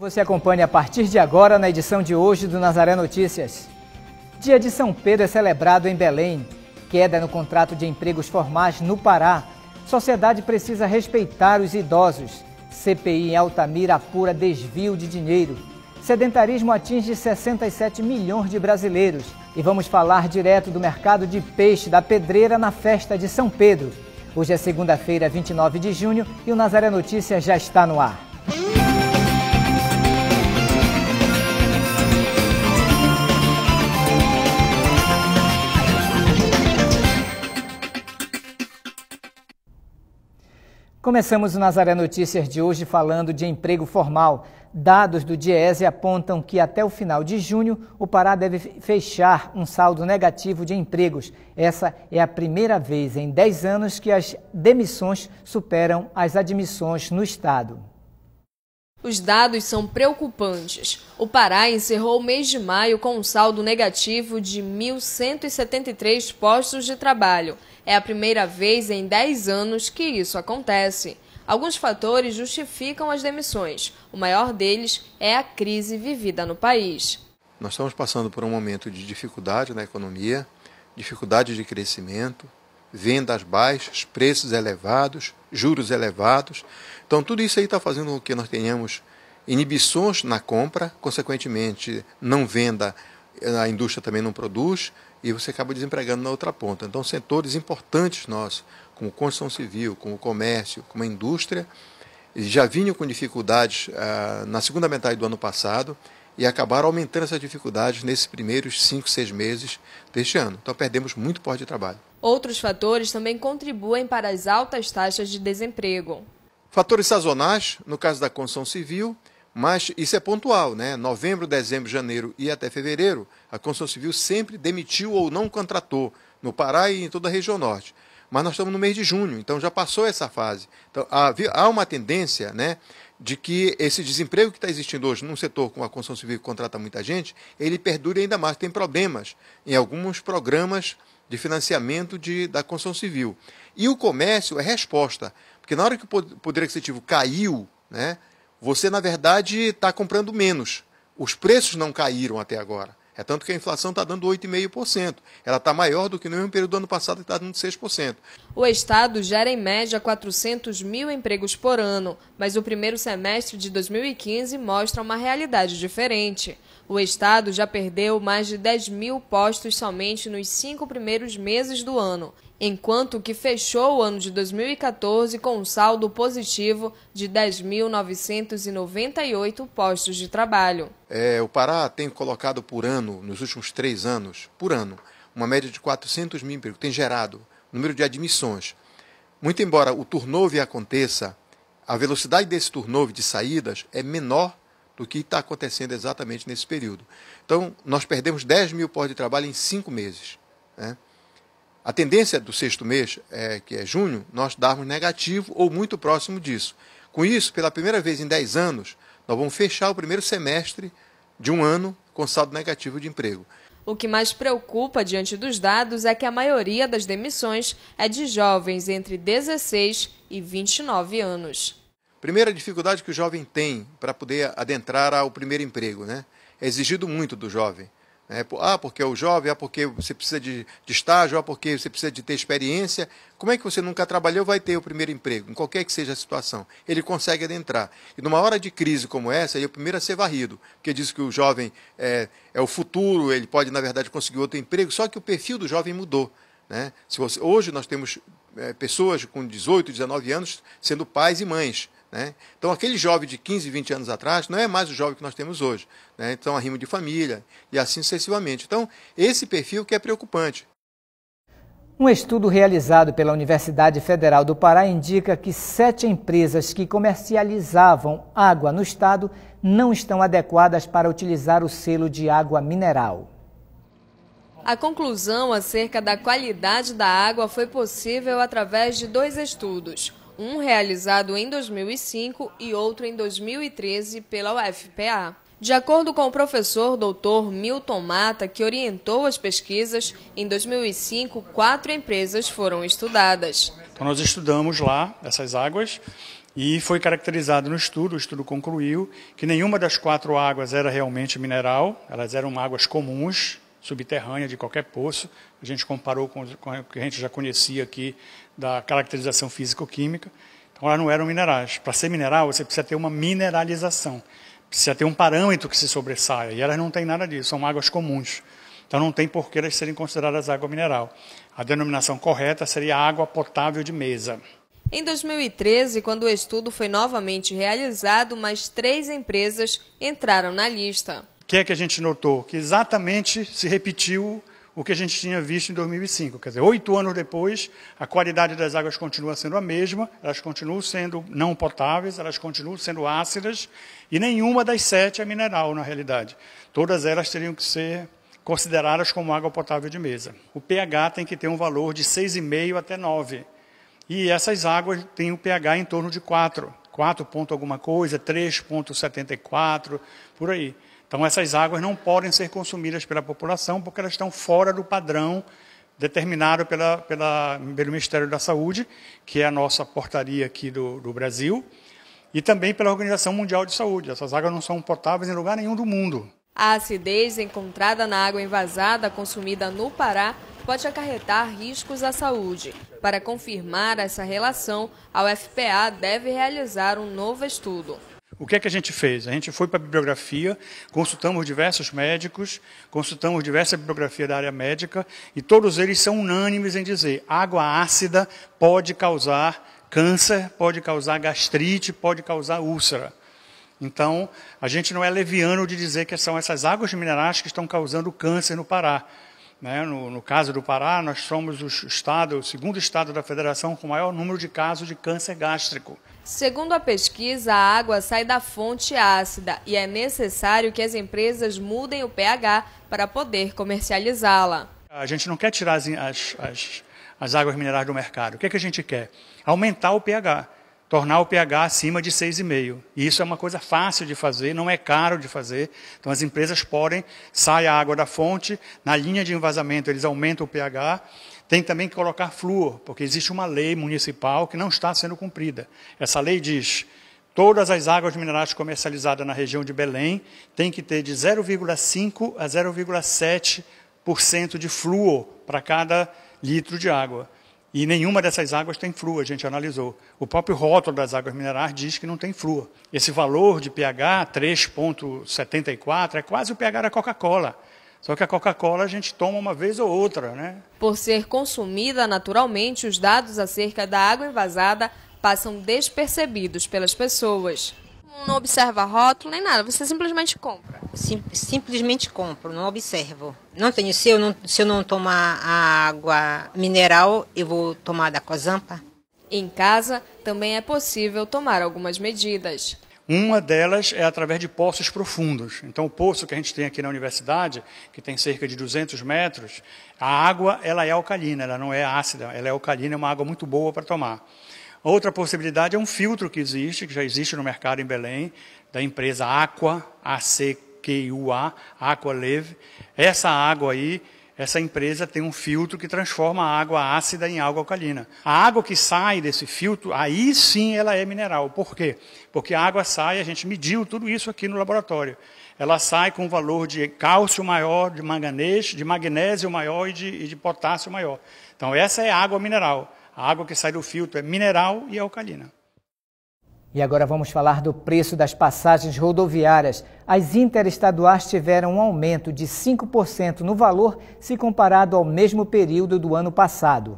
Você acompanha a partir de agora na edição de hoje do Nazaré Notícias. Dia de São Pedro é celebrado em Belém. Queda no contrato de empregos formais no Pará. Sociedade precisa respeitar os idosos. CPI em Altamira apura desvio de dinheiro. Sedentarismo atinge 67 milhões de brasileiros. E vamos falar direto do mercado de peixe da Pedreira na festa de São Pedro. Hoje é segunda-feira, 29 de junho, e o Nazaré Notícias já está no ar. Começamos o Nazaré Notícias de hoje falando de emprego formal. Dados do Diese apontam que até o final de junho o Pará deve fechar um saldo negativo de empregos. Essa é a primeira vez em 10 anos que as demissões superam as admissões no estado. Os dados são preocupantes. O Pará encerrou o mês de maio com um saldo negativo de 1.173 postos de trabalho. É a primeira vez em 10 anos que isso acontece. Alguns fatores justificam as demissões. O maior deles é a crise vivida no país. Nós estamos passando por um momento de dificuldade na economia, dificuldade de crescimento, vendas baixas, preços elevados, juros elevados. Então, tudo isso aí está fazendo com que nós tenhamos inibições na compra, consequentemente, não venda, eh, a indústria também não produz e você acaba desempregando na outra ponta. Então, setores importantes nossos, como construção civil, como comércio, como indústria, já vinham com dificuldades ah, na segunda metade do ano passado e acabaram aumentando essas dificuldades nesses primeiros cinco, seis meses deste ano. Então, perdemos muito posto de trabalho. Outros fatores também contribuem para as altas taxas de desemprego. Fatores sazonais, no caso da construção civil, mas isso é pontual, né? Novembro, dezembro, janeiro e até fevereiro, a construção civil sempre demitiu ou não contratou no Pará e em toda a região norte. Mas nós estamos no mês de junho, então já passou essa fase. Então, há uma tendência, né? de que esse desemprego que está existindo hoje num setor com a construção civil que contrata muita gente, ele perdure ainda mais. Tem problemas em alguns programas de financiamento de, da construção civil. E o comércio é resposta. Porque na hora que o poder aquisitivo caiu, né, você, na verdade, está comprando menos. Os preços não caíram até agora. É tanto que a inflação está dando 8,5%. Ela está maior do que no mesmo período do ano passado, que está dando 6%. O Estado gera em média 400 mil empregos por ano, mas o primeiro semestre de 2015 mostra uma realidade diferente. O Estado já perdeu mais de 10 mil postos somente nos cinco primeiros meses do ano enquanto que fechou o ano de 2014 com um saldo positivo de 10.998 postos de trabalho. É, o Pará tem colocado por ano, nos últimos três anos, por ano, uma média de 400 mil empregos, tem gerado número de admissões. Muito embora o turnover aconteça, a velocidade desse turnover de saídas é menor do que está acontecendo exatamente nesse período. Então, nós perdemos 10 mil postos de trabalho em cinco meses. Né? A tendência do sexto mês, é, que é junho, nós darmos negativo ou muito próximo disso. Com isso, pela primeira vez em 10 anos, nós vamos fechar o primeiro semestre de um ano com saldo negativo de emprego. O que mais preocupa diante dos dados é que a maioria das demissões é de jovens entre 16 e 29 anos. Primeira dificuldade que o jovem tem para poder adentrar ao primeiro emprego, né? É exigido muito do jovem. É, ah, porque é o jovem, ah, porque você precisa de, de, estágio, ah, porque você precisa de ter experiência. Como é que você nunca trabalhou, vai ter o primeiro emprego, em qualquer que seja a situação. Ele consegue adentrar. E numa hora de crise como essa, ele é o primeiro a ser varrido, porque diz que o jovem é, é o futuro, ele pode, na verdade, conseguir outro emprego, só que o perfil do jovem mudou. Né? Se você, hoje nós temos é, pessoas com 18, 19 anos sendo pais e mães. Né? Então, aquele jovem de 15, 20 anos atrás não é mais o jovem que nós temos hoje. Né? Então, a rima de família e assim sucessivamente. Então, esse perfil que é preocupante. Um estudo realizado pela Universidade Federal do Pará indica que sete empresas que comercializavam água no estado não estão adequadas para utilizar o selo de água mineral. A conclusão acerca da qualidade da água foi possível através de dois estudos um realizado em 2005 e outro em 2013 pela UFPA. De acordo com o professor doutor Milton Mata, que orientou as pesquisas, em 2005 quatro empresas foram estudadas. Então nós estudamos lá essas águas e foi caracterizado no estudo, o estudo concluiu, que nenhuma das quatro águas era realmente mineral, elas eram águas comuns, subterrânea de qualquer poço. A gente comparou com, com o que a gente já conhecia aqui da caracterização físico-química. Então, elas não eram minerais. Para ser mineral, você precisa ter uma mineralização, precisa ter um parâmetro que se sobressaia. E elas não têm nada disso, são águas comuns. Então, não tem por que elas serem consideradas água mineral. A denominação correta seria água potável de mesa. Em 2013, quando o estudo foi novamente realizado, mais três empresas entraram na lista que é que a gente notou? Que exatamente se repetiu o que a gente tinha visto em 2005. Quer dizer, oito anos depois, a qualidade das águas continua sendo a mesma, elas continuam sendo não potáveis, elas continuam sendo ácidas, e nenhuma das sete é mineral, na realidade. Todas elas teriam que ser consideradas como água potável de mesa. O pH tem que ter um valor de 6,5 até 9. E essas águas têm o um pH em torno de 4. 4 ponto alguma coisa, 3.74, por aí. Então, essas águas não podem ser consumidas pela população porque elas estão fora do padrão determinado pela, pela, pelo Ministério da Saúde, que é a nossa portaria aqui do, do Brasil, e também pela Organização Mundial de Saúde. Essas águas não são potáveis em lugar nenhum do mundo. A acidez encontrada na água envasada consumida no Pará pode acarretar riscos à saúde. Para confirmar essa relação, a UFPA deve realizar um novo estudo. O que é que a gente fez? A gente foi para a bibliografia, consultamos diversos médicos, consultamos diversa bibliografia da área médica, e todos eles são unânimes em dizer: água ácida pode causar câncer, pode causar gastrite, pode causar úlcera. Então, a gente não é leviano de dizer que são essas águas minerais que estão causando câncer no Pará. Né? No, no, caso do Pará, nós somos o estado, o segundo estado da federação com o maior número de casos de câncer gástrico. Segundo a pesquisa, a água sai da fonte ácida e é necessário que as empresas mudem o pH para poder comercializá-la. A gente não quer tirar as, as, as, as águas minerais do mercado. O que, é que a gente quer? Aumentar o pH tornar o pH acima de 6,5. E isso é uma coisa fácil de fazer, não é caro de fazer. Então as empresas podem, sai a água da fonte, na linha de envasamento eles aumentam o pH. Tem também que colocar flúor, porque existe uma lei municipal que não está sendo cumprida. Essa lei diz: todas as águas minerais comercializadas na região de Belém têm que ter de 0,5 a 0,7% de flúor para cada litro de água. E nenhuma dessas águas tem flua, a gente analisou. O próprio rótulo das águas minerais diz que não tem flua. Esse valor de pH 3.74 é quase o pH da Coca-Cola. Só que a Coca-Cola a gente toma uma vez ou outra, né? Por ser consumida naturalmente, os dados acerca da água invasada passam despercebidos pelas pessoas. Não observa rótulo nem nada, você simplesmente compra sim, simplesmente compro, não observo. Não tenho, se eu não, se eu não tomar a água mineral, eu vou tomar da Cozampa. Em casa, também é possível tomar algumas medidas. Uma delas é através de poços profundos. Então, o poço que a gente tem aqui na universidade, que tem cerca de 200 metros, a água ela é alcalina, ela não é ácida, ela é alcalina, é uma água muito boa para tomar. Outra possibilidade é um filtro que existe, que já existe no mercado em Belém, da empresa Aqua, AC QIUA, Aqua Leve. Essa água aí, essa empresa tem um filtro que transforma a água ácida em água alcalina. A água que sai desse filtro, aí sim ela é mineral. Por quê? Porque a água sai, a gente mediu tudo isso aqui no laboratório. Ela sai com um valor de cálcio maior, de manganês, de magnésio maior e de, e de potássio maior. Então, essa é água mineral. A água que sai do filtro é mineral e alcalina. E agora vamos falar do preço das passagens rodoviárias. As interestaduais tiveram um aumento de 5% no valor se comparado ao mesmo período do ano passado.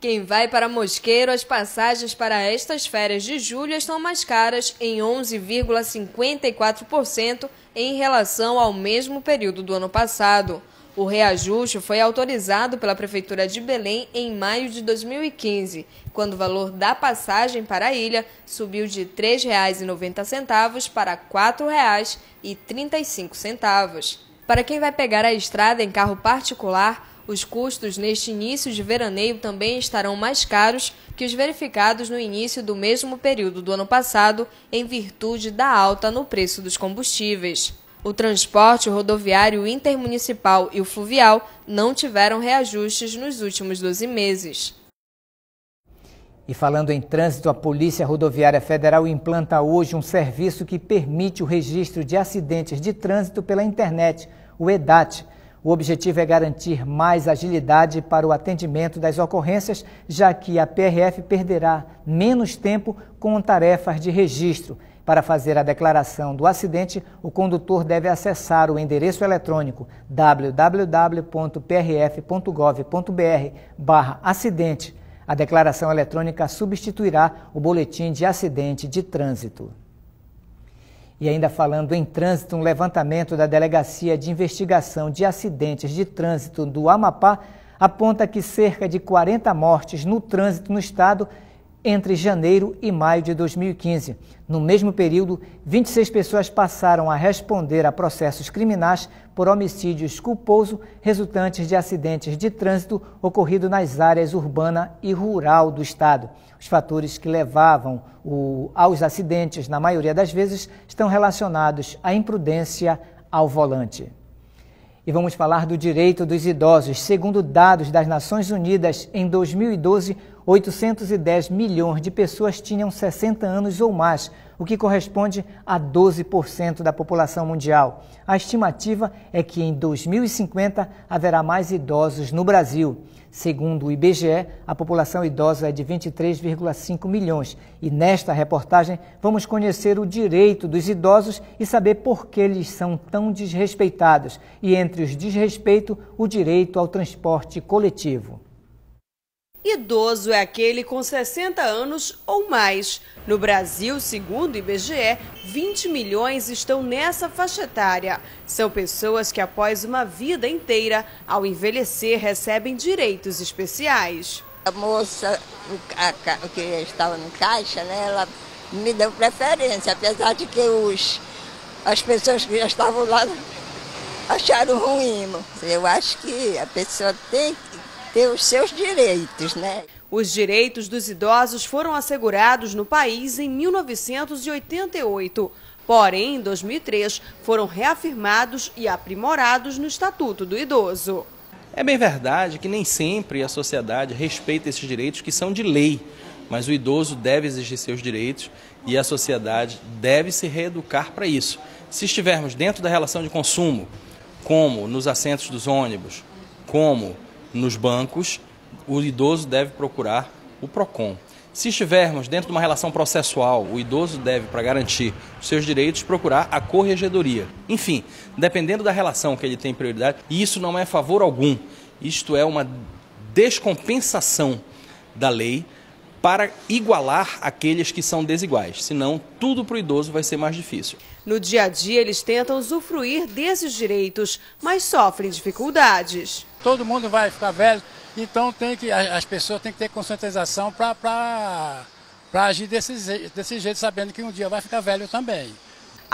Quem vai para Mosqueiro, as passagens para estas férias de julho estão mais caras em 11,54% em relação ao mesmo período do ano passado. O reajuste foi autorizado pela Prefeitura de Belém em maio de 2015, quando o valor da passagem para a ilha subiu de R$ 3,90 para R$ 4,35. Para quem vai pegar a estrada em carro particular, os custos neste início de veraneio também estarão mais caros que os verificados no início do mesmo período do ano passado, em virtude da alta no preço dos combustíveis. O transporte rodoviário intermunicipal e o fluvial não tiveram reajustes nos últimos 12 meses. E falando em trânsito, a Polícia Rodoviária Federal implanta hoje um serviço que permite o registro de acidentes de trânsito pela internet, o EDAT. O objetivo é garantir mais agilidade para o atendimento das ocorrências, já que a PRF perderá menos tempo com tarefas de registro. Para fazer a declaração do acidente, o condutor deve acessar o endereço eletrônico www.prf.gov.br/acidente. A declaração eletrônica substituirá o boletim de acidente de trânsito. E ainda falando em trânsito, um levantamento da Delegacia de Investigação de Acidentes de Trânsito do Amapá aponta que cerca de 40 mortes no trânsito no estado entre janeiro e maio de 2015. No mesmo período, 26 pessoas passaram a responder a processos criminais por homicídios culposo resultantes de acidentes de trânsito ocorrido nas áreas urbana e rural do estado. Os fatores que levavam o, aos acidentes, na maioria das vezes, estão relacionados à imprudência ao volante. E vamos falar do direito dos idosos. Segundo dados das Nações Unidas, em 2012, 810 milhões de pessoas tinham 60 anos ou mais, o que corresponde a 12% da população mundial. A estimativa é que em 2050 haverá mais idosos no Brasil. Segundo o IBGE, a população idosa é de 23,5 milhões. E nesta reportagem vamos conhecer o direito dos idosos e saber por que eles são tão desrespeitados. E entre os desrespeito, o direito ao transporte coletivo. Idoso é aquele com 60 anos ou mais. No Brasil, segundo o IBGE, 20 milhões estão nessa faixa etária. São pessoas que, após uma vida inteira, ao envelhecer, recebem direitos especiais. A moça a, a, que estava no caixa, né, ela me deu preferência, apesar de que os, as pessoas que já estavam lá acharam ruim. Eu acho que a pessoa tem que ter os seus direitos, né? Os direitos dos idosos foram assegurados no país em 1988. Porém, em 2003, foram reafirmados e aprimorados no Estatuto do Idoso. É bem verdade que nem sempre a sociedade respeita esses direitos que são de lei, mas o idoso deve exigir seus direitos e a sociedade deve se reeducar para isso. Se estivermos dentro da relação de consumo, como nos assentos dos ônibus, como nos bancos, o idoso deve procurar o PROCON. Se estivermos dentro de uma relação processual, o idoso deve, para garantir seus direitos, procurar a corregedoria. Enfim, dependendo da relação que ele tem prioridade, e isso não é favor algum. Isto é uma descompensação da lei para igualar aqueles que são desiguais. Senão, tudo para o idoso vai ser mais difícil. No dia a dia, eles tentam usufruir desses direitos, mas sofrem dificuldades. Todo mundo vai ficar velho, então tem que, as pessoas têm que ter conscientização para agir desse, desse jeito, sabendo que um dia vai ficar velho também.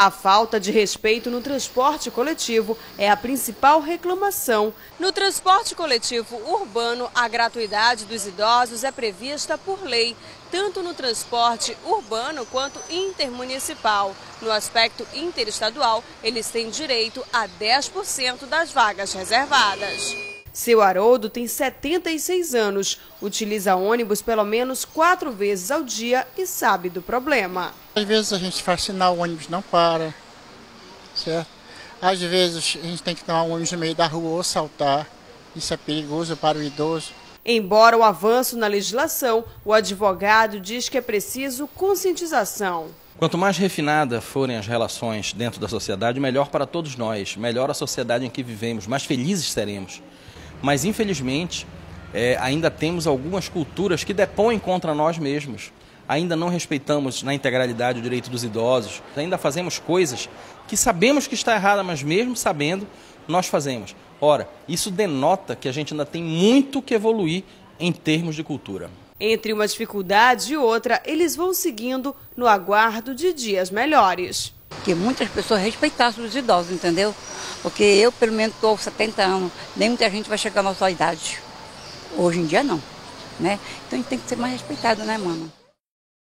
A falta de respeito no transporte coletivo é a principal reclamação. No transporte coletivo urbano, a gratuidade dos idosos é prevista por lei, tanto no transporte urbano quanto intermunicipal. No aspecto interestadual, eles têm direito a 10% das vagas reservadas. Seu Haroldo tem 76 anos, utiliza ônibus pelo menos quatro vezes ao dia e sabe do problema. Às vezes a gente faz sinal, o ônibus não para, certo? Às vezes a gente tem que tomar um ônibus no meio da rua ou saltar. Isso é perigoso para o idoso. Embora o avanço na legislação, o advogado diz que é preciso conscientização. Quanto mais refinada forem as relações dentro da sociedade, melhor para todos nós, melhor a sociedade em que vivemos, mais felizes seremos mas infelizmente é, ainda temos algumas culturas que depõem contra nós mesmos. Ainda não respeitamos na integralidade o direito dos idosos, ainda fazemos coisas que sabemos que está errada, mas mesmo sabendo, nós fazemos. Ora, isso denota que a gente ainda tem muito que evoluir em termos de cultura. Entre uma dificuldade e outra, eles vão seguindo no aguardo de dias melhores. Que muitas pessoas respeitassem os idosos, entendeu? Porque eu, pelo menos, estou 70 anos, nem muita gente vai chegar na sua idade. Hoje em dia, não. Né? Então a gente tem que ser mais respeitado, né, mano?